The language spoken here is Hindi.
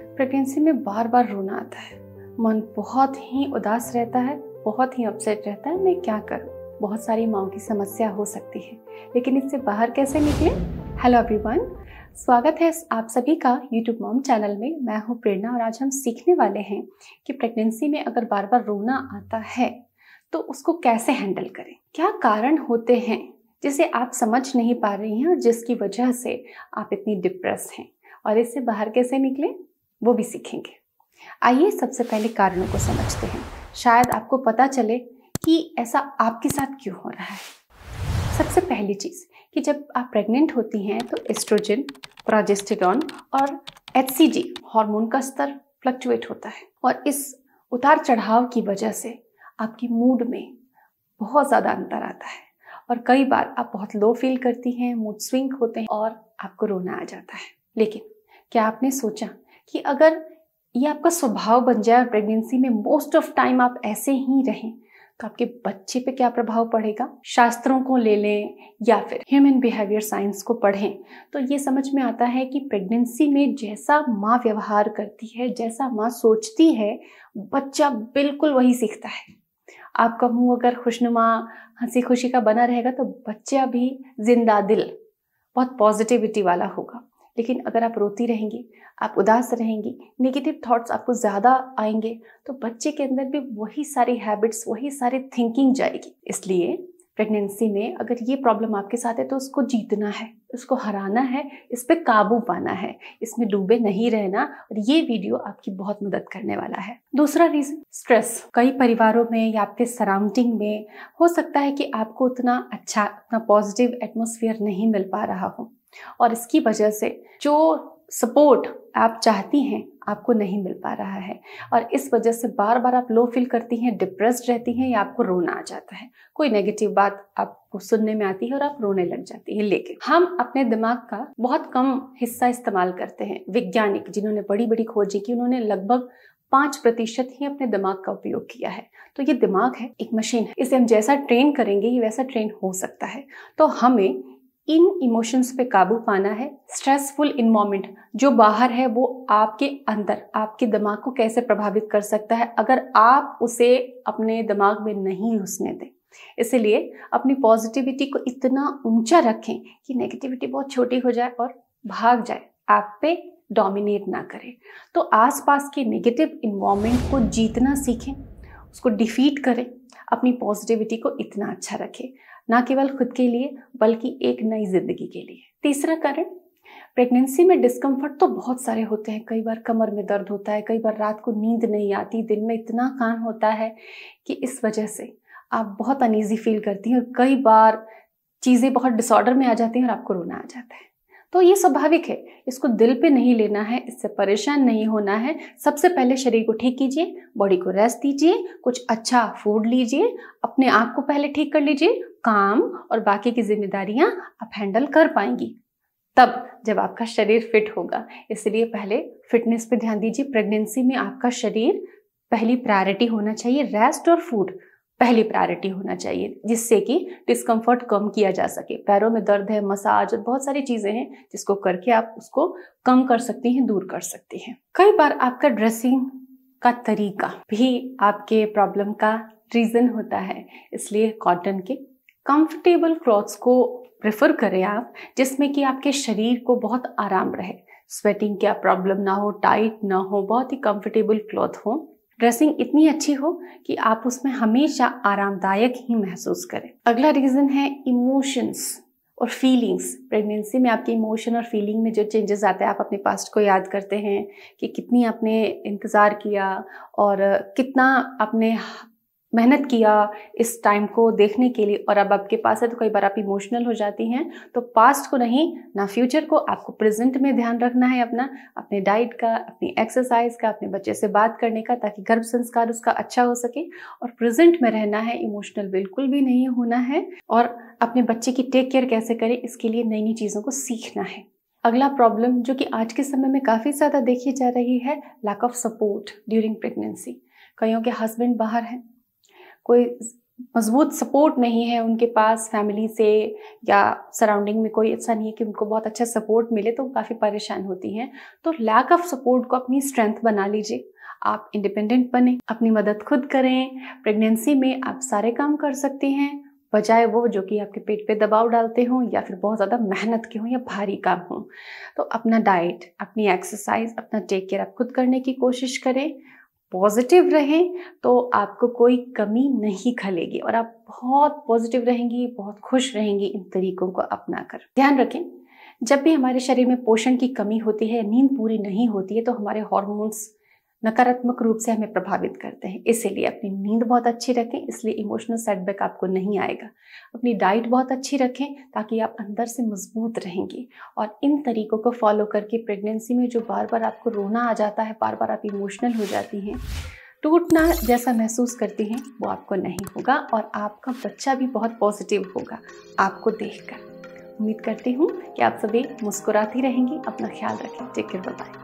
प्रेगनेंसी में बार बार रोना आता है मन बहुत ही उदास रहता है बहुत ही अपसेट रहता है मैं क्या करूं बहुत सारी माओ की समस्या हो सकती है लेकिन इससे बाहर कैसे निकले हेलो एवरीवन स्वागत है आप सभी का यूट्यूब मॉम चैनल में मैं हूं प्रेरणा और आज हम सीखने वाले हैं कि प्रेगनेंसी में अगर बार बार रोना आता है तो उसको कैसे हैंडल करें क्या कारण होते हैं जिसे आप समझ नहीं पा रही हैं और जिसकी वजह से आप इतनी डिप्रेस हैं और इससे बाहर कैसे निकलें वो भी सीखेंगे आइए सबसे पहले कारणों को समझते हैं शायद आपको पता चले कि ऐसा आपके साथ क्यों हो रहा है सबसे पहली चीज़ कि जब आप प्रेग्नेंट होती हैं तो एस्ट्रोजन प्रोजेस्टेरॉन और एच हार्मोन का स्तर फ्लक्चुएट होता है और इस उतार चढ़ाव की वजह से आपकी मूड में बहुत ज़्यादा अंतर आता है और कई बार आप बहुत लो फील करती हैं मूड स्विंग होते हैं और आपको रोना आ जाता है लेकिन क्या आपने सोचा कि अगर ये आपका स्वभाव बन जाए और प्रेगनेंसी में मोस्ट ऑफ टाइम आप ऐसे ही रहें तो आपके बच्चे पे क्या प्रभाव पड़ेगा शास्त्रों को ले लें या फिर ह्यूमन बिहेवियर साइंस को पढ़ें तो ये समझ में आता है कि प्रेगनेंसी में जैसा माँ व्यवहार करती है जैसा माँ सोचती है बच्चा बिल्कुल वही सीखता है आपका मुंह अगर खुशनुमा हंसी खुशी का बना रहेगा तो बच्चा भी जिंदा दिल बहुत पॉजिटिविटी वाला होगा लेकिन अगर आप रोती रहेंगी आप उदास रहेंगी नेगेटिव थॉट्स आपको ज़्यादा आएंगे तो बच्चे के अंदर भी वही सारी हैबिट्स वही सारी थिंकिंग जाएगी इसलिए प्रेगनेंसी में अगर ये प्रॉब्लम आपके साथ है तो उसको जीतना है उसको हराना है इस पर काबू पाना है इसमें डूबे नहीं रहना और ये वीडियो आपकी बहुत मदद करने वाला है दूसरा रीजन स्ट्रेस कई परिवारों में या आपके सराउंडिंग में हो सकता है कि आपको उतना अच्छा उतना पॉजिटिव एटमोसफियर नहीं मिल पा रहा हो और इसकी वजह से जो सपोर्ट आप चाहती हैं आपको नहीं मिल पा रहा है और इस वजह से बार बार आप लो फील करती हैं डिप्रेस रहती हैं या आपको रोना आ जाता है कोई नेगेटिव बात आपको सुनने में आती है और आप रोने लग जाती हैं लेकिन हम अपने दिमाग का बहुत कम हिस्सा इस्तेमाल करते हैं वैज्ञानिक जिन्होंने बड़ी बड़ी खोजें की उन्होंने लगभग पाँच प्रतिशत ही अपने दिमाग का उपयोग किया है तो ये दिमाग है एक मशीन है इसे हम जैसा ट्रेन करेंगे ये वैसा ट्रेन हो सकता है तो हमें इन इमोशंस पे काबू पाना है स्ट्रेसफुल इन्वामेंट जो बाहर है वो आपके अंदर आपके दिमाग को कैसे प्रभावित कर सकता है अगर आप उसे अपने दिमाग में नहीं घुसने दें इसलिए अपनी पॉजिटिविटी को इतना ऊंचा रखें कि नेगेटिविटी बहुत छोटी हो जाए और भाग जाए आप पे डोमिनेट ना करें तो आसपास के नेगेटिव इन्वॉर्मेंट को जीतना सीखें उसको डिफीट करें अपनी पॉजिटिविटी को इतना अच्छा रखें ना केवल खुद के लिए बल्कि एक नई जिंदगी के लिए तीसरा कारण प्रेगनेंसी में डिस्कम्फर्ट तो बहुत सारे होते हैं कई बार कमर में दर्द होता है कई बार रात को नींद नहीं आती दिन में इतना कान होता है कि इस वजह से आप बहुत अनईजी फील करती हैं और कई बार चीज़ें बहुत डिसऑर्डर में आ जाती हैं और आपको रोना आ जाता है तो ये स्वाभाविक है इसको दिल पे नहीं लेना है इससे परेशान नहीं होना है सबसे पहले शरीर को ठीक कीजिए बॉडी को रेस्ट दीजिए कुछ अच्छा फूड लीजिए अपने आप को पहले ठीक कर लीजिए काम और बाकी की जिम्मेदारियां आप हैंडल कर पाएंगी तब जब आपका शरीर फिट होगा इसलिए पहले फिटनेस पे ध्यान दीजिए प्रेगनेंसी में आपका शरीर पहली प्रायोरिटी होना चाहिए रेस्ट और फूड पहली प्रायोरिटी होना चाहिए जिससे कि डिस्कम्फर्ट कम किया जा सके पैरों में दर्द है मसाज और बहुत सारी चीज़ें हैं जिसको करके आप उसको कम कर सकती हैं दूर कर सकती हैं कई बार आपका ड्रेसिंग का तरीका भी आपके प्रॉब्लम का रीज़न होता है इसलिए कॉटन के कंफर्टेबल क्लॉथ्स को प्रेफर करें आप जिसमें कि आपके शरीर को बहुत आराम रहे स्वेटिंग क्या प्रॉब्लम ना हो टाइट ना हो बहुत ही कंफर्टेबल क्लॉथ हो ड्रेसिंग इतनी अच्छी हो कि आप उसमें हमेशा आरामदायक ही महसूस करें अगला रीज़न है इमोशंस और फीलिंग्स प्रेगनेंसी में आपके इमोशन और फीलिंग में जो चेंजेस आते हैं आप अपने पास्ट को याद करते हैं कि कितनी आपने इंतज़ार किया और कितना आपने मेहनत किया इस टाइम को देखने के लिए और अब आपके पास है तो कई बार आप इमोशनल हो जाती हैं तो पास्ट को नहीं ना फ्यूचर को आपको प्रेजेंट में ध्यान रखना है अपना अपने डाइट का अपनी एक्सरसाइज का अपने बच्चे से बात करने का ताकि गर्भ संस्कार उसका अच्छा हो सके और प्रेजेंट में रहना है इमोशनल बिल्कुल भी नहीं होना है और अपने बच्चे की टेक केयर कैसे करें इसके लिए नई नई चीज़ों को सीखना है अगला प्रॉब्लम जो कि आज के समय में काफ़ी ज़्यादा देखी जा रही है lack of support during pregnancy कईयों के हस्बैंड बाहर हैं कोई मजबूत सपोर्ट नहीं है उनके पास फैमिली से या सराउंडिंग में कोई ऐसा नहीं है कि उनको बहुत अच्छा सपोर्ट मिले तो काफ़ी परेशान होती हैं तो लैक ऑफ सपोर्ट को अपनी स्ट्रेंथ बना लीजिए आप इंडिपेंडेंट बने अपनी मदद खुद करें प्रेगनेंसी में आप सारे काम कर सकती हैं बजाय वो जो कि आपके पेट पे दबाव डालते हों या फिर बहुत ज़्यादा मेहनत के हों या भारी काम हों तो अपना डाइट अपनी एक्सरसाइज अपना टेक केयर आप खुद करने की कोशिश करें पॉजिटिव रहें तो आपको कोई कमी नहीं खलेगी और आप बहुत पॉजिटिव रहेंगी बहुत खुश रहेंगी इन तरीकों को अपना कर ध्यान रखें जब भी हमारे शरीर में पोषण की कमी होती है नींद पूरी नहीं होती है तो हमारे हॉर्मोन्स नकारात्मक रूप से हमें प्रभावित करते हैं इसीलिए अपनी नींद बहुत अच्छी रखें इसलिए इमोशनल सेटबैक आपको नहीं आएगा अपनी डाइट बहुत अच्छी रखें ताकि आप अंदर से मजबूत रहेंगे और इन तरीकों को फॉलो करके प्रेगनेंसी में जो बार बार आपको रोना आ जाता है बार बार आप इमोशनल हो जाती हैं टूटना जैसा महसूस करती हैं वो आपको नहीं होगा और आपका बच्चा भी बहुत पॉजिटिव होगा आपको देखकर उम्मीद करती हूँ कि आप सभी मुस्कुराती रहेंगी अपना ख्याल रखें टेक केयर बाय